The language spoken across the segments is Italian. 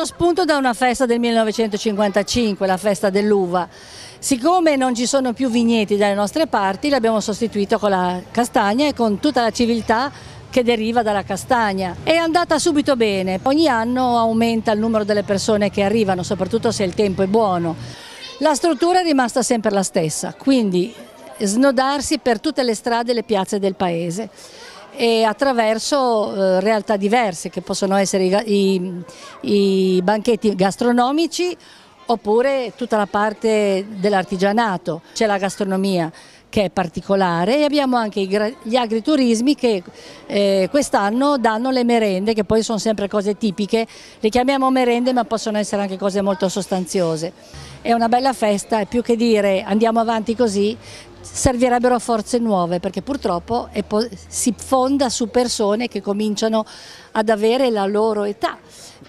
Lo spunto da una festa del 1955, la festa dell'uva. Siccome non ci sono più vigneti dalle nostre parti, l'abbiamo sostituito con la castagna e con tutta la civiltà che deriva dalla castagna. È andata subito bene, ogni anno aumenta il numero delle persone che arrivano, soprattutto se il tempo è buono. La struttura è rimasta sempre la stessa, quindi snodarsi per tutte le strade e le piazze del paese e attraverso eh, realtà diverse che possono essere i, i, i banchetti gastronomici oppure tutta la parte dell'artigianato, c'è la gastronomia che è particolare e abbiamo anche gli agriturismi che eh, quest'anno danno le merende che poi sono sempre cose tipiche, le chiamiamo merende ma possono essere anche cose molto sostanziose. È una bella festa e più che dire andiamo avanti così servirebbero forze nuove perché purtroppo si fonda su persone che cominciano ad avere la loro età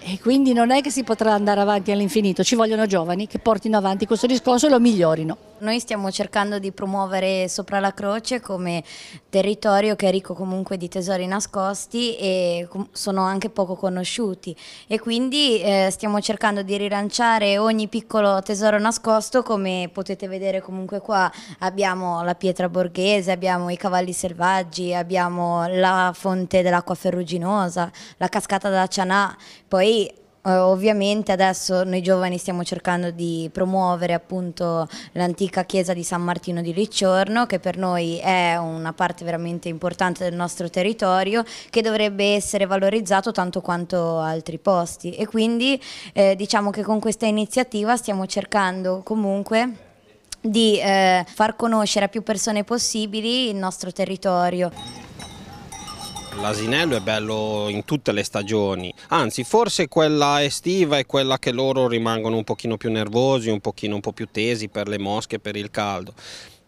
e quindi non è che si potrà andare avanti all'infinito, ci vogliono giovani che portino avanti questo discorso e lo migliorino. Noi stiamo cercando di promuovere Sopra la Croce come territorio che è ricco comunque di tesori nascosti e sono anche poco conosciuti e quindi eh, stiamo cercando di rilanciare ogni piccolo tesoro nascosto come potete vedere comunque qua abbiamo la pietra borghese, abbiamo i cavalli selvaggi, abbiamo la fonte dell'acqua ferruginosa, la cascata da Cianà, poi eh, ovviamente adesso noi giovani stiamo cercando di promuovere appunto l'antica chiesa di San Martino di Ricciorno che per noi è una parte veramente importante del nostro territorio che dovrebbe essere valorizzato tanto quanto altri posti e quindi eh, diciamo che con questa iniziativa stiamo cercando comunque di eh, far conoscere a più persone possibili il nostro territorio. L'asinello è bello in tutte le stagioni, anzi forse quella estiva è quella che loro rimangono un pochino più nervosi, un pochino un po' più tesi per le mosche, per il caldo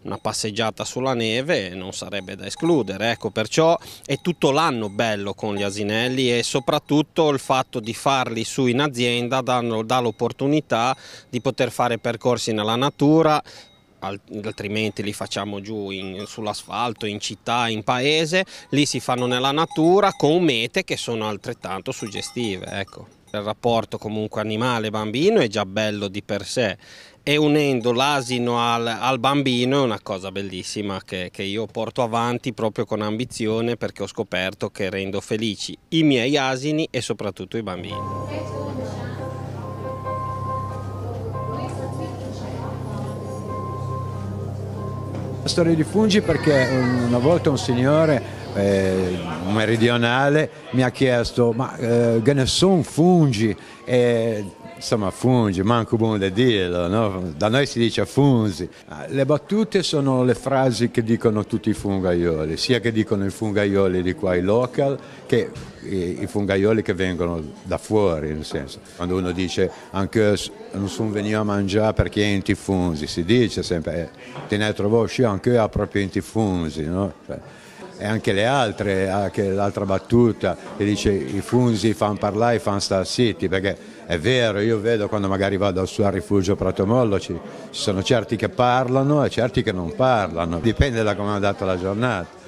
una passeggiata sulla neve non sarebbe da escludere, ecco, perciò è tutto l'anno bello con gli asinelli e soprattutto il fatto di farli su in azienda dà l'opportunità di poter fare percorsi nella natura, altrimenti li facciamo giù in, sull'asfalto, in città, in paese, lì si fanno nella natura con mete che sono altrettanto suggestive. Ecco. Il rapporto comunque animale-bambino è già bello di per sé e unendo l'asino al, al, bambino è una cosa bellissima che, che io porto avanti proprio con ambizione perché ho scoperto che rendo felici i miei asini e soprattutto i bambini. La storia di Fungi perché una volta un signore eh, meridionale mi ha chiesto ma eh, che ne sono fungi e, insomma fungi, manco buono da dirlo, no? da noi si dice funzi. Ah, le battute sono le frasi che dicono tutti i fungaioli, sia che dicono i fungaioli di qua, i local, che i, fungaioli che vengono da fuori, nel senso. Quando uno dice anche non sono venuto a mangiare perché è antifunzi, si dice sempre, eh, te ne trovo anche a proprio antifunzi, no? Cioè, e anche le altre, anche l'altra battuta che dice i funzi fanno parlare, fan star city, perché è vero, io vedo quando magari vado su al rifugio Pratomollo, ci sono certi che parlano e certi che non parlano, dipende da come è andata la giornata.